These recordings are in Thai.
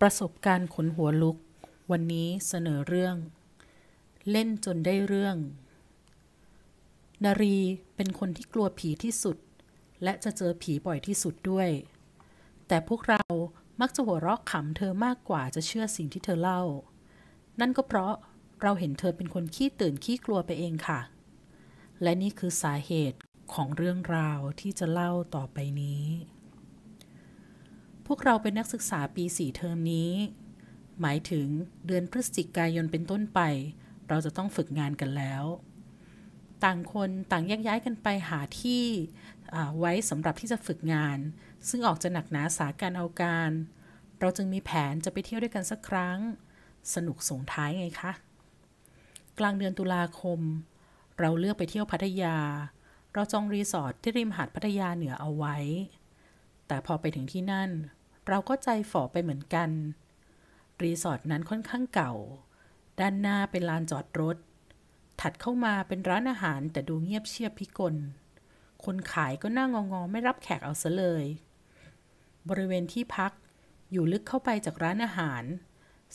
ประสบการณ์ขนหัวลุก วันนี้เสนอเรื่อง เล่นจนได้เรื่องนารีเป็นคนที่กลัวผีที่สุด และจะเจอผีบ่อยที่สุดด้วย แต่พวกเรามักจะหัวเราะขำเธอมากกว่าจะเชื่อสิ่งที่เธอเล่า นั่นก็เพราะเราเห็นเธอเป็นคนขี้ตื่นขี้กลัวไปเองค่ะ และนี่คือสาเหตุของเรื่องราวที่จะเล่าต่อไปนี้พวกเราเป็นนักศึกษาปีสี่เทอมนี้ หมายถึงเดือนพฤศจิกายนเป็นต้นไป เราจะต้องฝึกงานกันแล้ว ต่างคนต่างแยกย้ายกันไปหาที่ไว้สำหรับที่จะฝึกงาน ซึ่งออกจะหนักหนาสาการเอาการ เราจึงมีแผนจะไปเที่ยวด้วยกันสักครั้ง สนุกส่งท้ายไงคะ กลางเดือนตุลาคม เราเลือกไปเที่ยวพัทยา เราจองรีสอร์ทที่ริมหาดพัทยาเหนือเอาไว้แต่พอไปถึงที่นั่น เราก็ใจฝ่อไปเหมือนกัน รีสอร์ทนั้นค่อนข้างเก่า ด้านหน้าเป็นลานจอดรถ ถัดเข้ามาเป็นร้านอาหารแต่ดูเงียบเชียบพิกล คนขายก็นัางองอไม่รับแขกเอาซะเลย บริเวณที่พักอยู่ลึกเข้าไปจากร้านอาหาร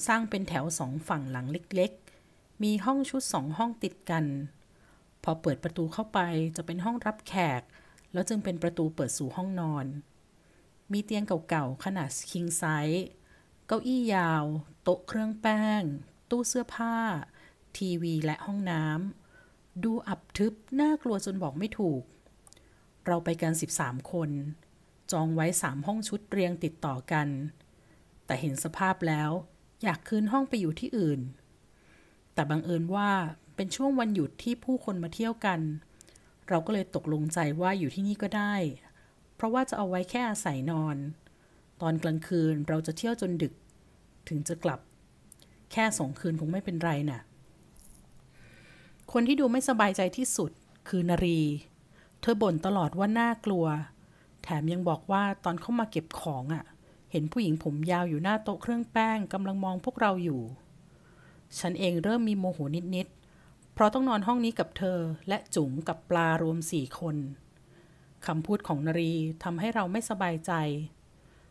สร้างเป็นแถวสองฝั่งหลังเล็กๆ มีห้องชุดสองห้องติดกัน พอเปิดประตูเข้าไปจะเป็นห้องรับแขก แล้วจึงเป็นประตูเปิดสู่ห้องนอนมีเตียงเก่าๆ ขนาดคิงไซส์ เก้าอี้ยาว โต๊ะเครื่องแป้ง ตู้เสื้อผ้า ทีวีและห้องน้ำ ดูอับทึบน่ากลัวจนบอกไม่ถูก เราไปกัน 13 คน จองไว้สามห้องชุดเรียงติดต่อกัน แต่เห็นสภาพแล้วอยากคืนห้องไปอยู่ที่อื่น แต่บังเอิญว่าเป็นช่วงวันหยุดที่ผู้คนมาเที่ยวกัน เราก็เลยตกลงใจว่าอยู่ที่นี่ก็ได้เพราะว่าจะเอาไว้แค่อาศัยนอน ตอนกลางคืนเราจะเที่ยวจนดึก ถึงจะกลับ แค่สองคืนคงไม่เป็นไรนะ่ะ คนที่ดูไม่สบายใจที่สุดคือนารี เธอบ่นตลอดว่าน่ากลัว แถมยังบอกว่าตอนเข้ามาเก็บของอะ่ะ เห็นผู้หญิงผมยาวอยู่หน้าโต๊ะเครื่องแป้งกำลังมองพวกเราอยู่ ฉันเองเริ่มมีโมโหนิดๆเพราะต้องนอนห้องนี้กับเธอและจุ๋งกับปลารวมสี่คนคำพูดของนรีทำให้เราไม่สบายใจ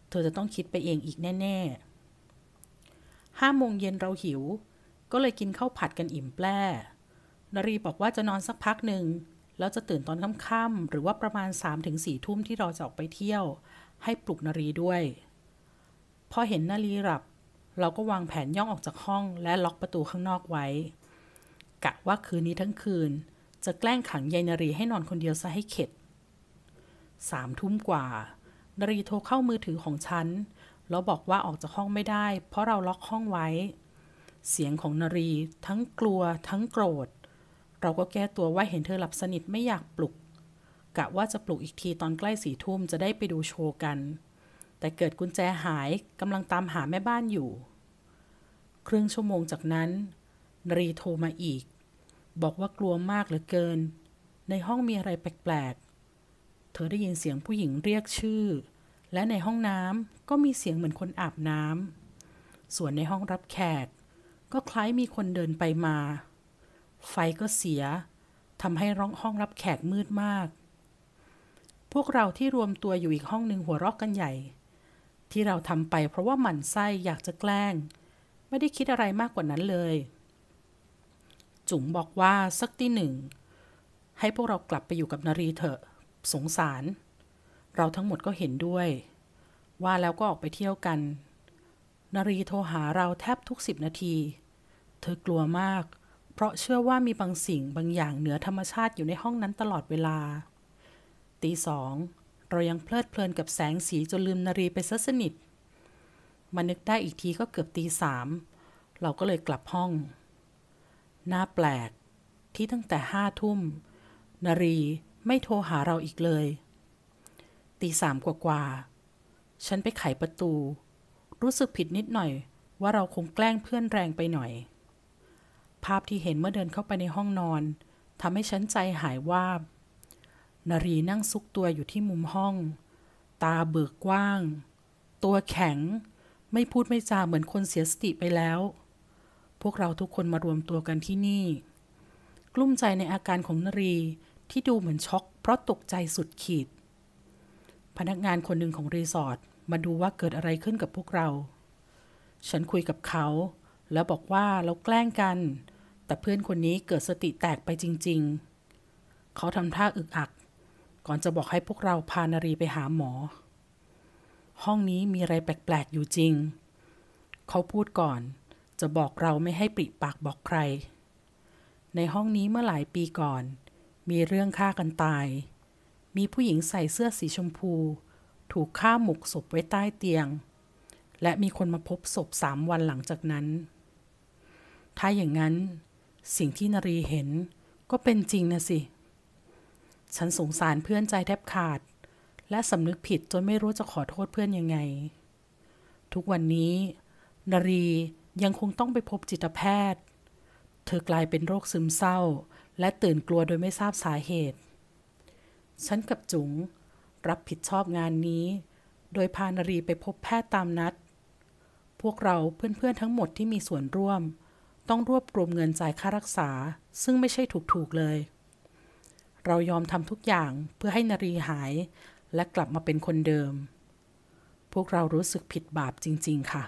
เธอจะต้องคิดไปเองอีกแน่ๆห้าโมงเย็นเราหิว ก็เลยกินข้าวผัดกันอิ่มแปร่นรีบอกว่าจะนอนสักพักหนึ่ง แล้วจะตื่นตอนค่ำๆหรือว่าประมาณ3-4ถึงสี่ทุ่มที่เราจะออกไปเที่ยว ให้ปลุกนรีด้วย พอเห็นนรีหลับ เราก็วางแผนย่องออกจากห้องและล็อกประตูข้างนอกไว้ กะว่าคืนนี้ทั้งคืน จะแกล้งขังยายนรีให้นอนคนเดียวซะให้เข็ดสามทุ่มกว่า นรีโทรเข้ามือถือของฉัน แล้วบอกว่าออกจากห้องไม่ได้ เพราะเราล็อกห้องไว้ เสียงของนรีทั้งกลัวทั้งโกรธ เราก็แก้ตัวว่าเห็นเธอหลับสนิทไม่อยากปลุก กะว่าจะปลุกอีกทีตอนใกล้สี่ทุ่มจะได้ไปดูโชว์กัน แต่เกิดกุญแจหายกำลังตามหาแม่บ้านอยู่ ครึ่งชั่วโมงจากนั้น นรีโทรมาอีก บอกว่ากลัวมากเหลือเกิน ในห้องมีอะไรแปลกเธอได้ยินเสียงผู้หญิงเรียกชื่อ และในห้องน้ำก็มีเสียงเหมือนคนอาบน้ำส่วนในห้องรับแขก ก็คล้ายมีคนเดินไปมา ไฟก็เสีย ทำให้ร้องห้องรับแขกมืดมาก พวกเราที่รวมตัวอยู่อีกห้องหนึ่งหัวเราะกกันใหญ่ ที่เราทำไปเพราะว่าหมั่นไส้อยากจะแกล้ง ไม่ได้คิดอะไรมากกว่านั้นเลย จุ๋มบอกว่าสักตีหนึ่ง ให้พวกเรากลับไปอยู่กับนารีเถอะสงสาร เราทั้งหมดก็เห็นด้วย ว่าแล้วก็ออกไปเที่ยวกัน นารีโทรหาเราแทบทุกสิบนาที เธอกลัวมาก เพราะเชื่อว่ามีบางสิ่งบางอย่างเหนือธรรมชาติอยู่ในห้องนั้นตลอดเวลาตีสองเรายังเพลิดเพลินกับแสงสีจนลืมนารีไปซะสนิทมานึกได้อีกทีก็เกือบตีสามเราก็เลยกลับห้องน่าแปลก ที่ตั้งแต่ห้าทุ่มนารีไม่โทรหาเราอีกเลย ตีสามกว่าๆฉันไปไขประตู รู้สึกผิดนิดหน่อย ว่าเราคงแกล้งเพื่อนแรงไปหน่อย ภาพที่เห็นเมื่อเดินเข้าไปในห้องนอนทำให้ฉันใจหายวานารีนั่งซุกตัวอยู่ที่มุมห้อง ตาเบิกกว้าง ตัวแข็ง ไม่พูดไม่จาเหมือนคนเสียสติไปแล้ว พวกเราทุกคนมารวมตัวกันที่นี่ กลุ้มใจในอาการของนารีที่ดูเหมือนช็อกเพราะตกใจสุดขีด พนักงานคนหนึ่งของรีสอร์ทมาดูว่าเกิดอะไรขึ้นกับพวกเรา ฉันคุยกับเขา แล้วบอกว่าเราแกล้งกัน แต่เพื่อนคนนี้เกิดสติแตกไปจริง ๆ เขาทำท่าอึกอัก ก่อนจะบอกให้พวกเราพานารีไปหาหมอ ห้องนี้มีอะไรแปลก ๆ อยู่จริง เขาพูดก่อนจะบอกเราไม่ให้ปริปากบอกใคร ในห้องนี้เมื่อหลายปีก่อนมีเรื่องฆ่ากันตาย มีผู้หญิงใส่เสื้อสีชมพู ถูกฆ่าหมกศพไว้ใต้เตียง และมีคนมาพบศพสามวันหลังจากนั้น ถ้าอย่างนั้น สิ่งที่นรีเห็นก็เป็นจริงนะสิ ฉันสงสารเพื่อนใจแทบขาด และสำนึกผิดจนไม่รู้จะขอโทษเพื่อนยังไง ทุกวันนี้ นรียังคงต้องไปพบจิตแพทย์ เธอกลายเป็นโรคซึมเศร้าและตื่นกลัวโดยไม่ทราบสาเหตุ ฉันกับจุ๋งรับผิดชอบงานนี้ โดยพานรีไปพบแพทย์ตามนัด พวกเราเพื่อนๆทั้งหมดที่มีส่วนร่วม ต้องรวบรวมเงินจ่ายค่ารักษา ซึ่งไม่ใช่ถูกๆเลย เรายอมทำทุกอย่างเพื่อให้นรีหายและกลับมาเป็นคนเดิม พวกเรารู้สึกผิดบาปจริงๆค่ะ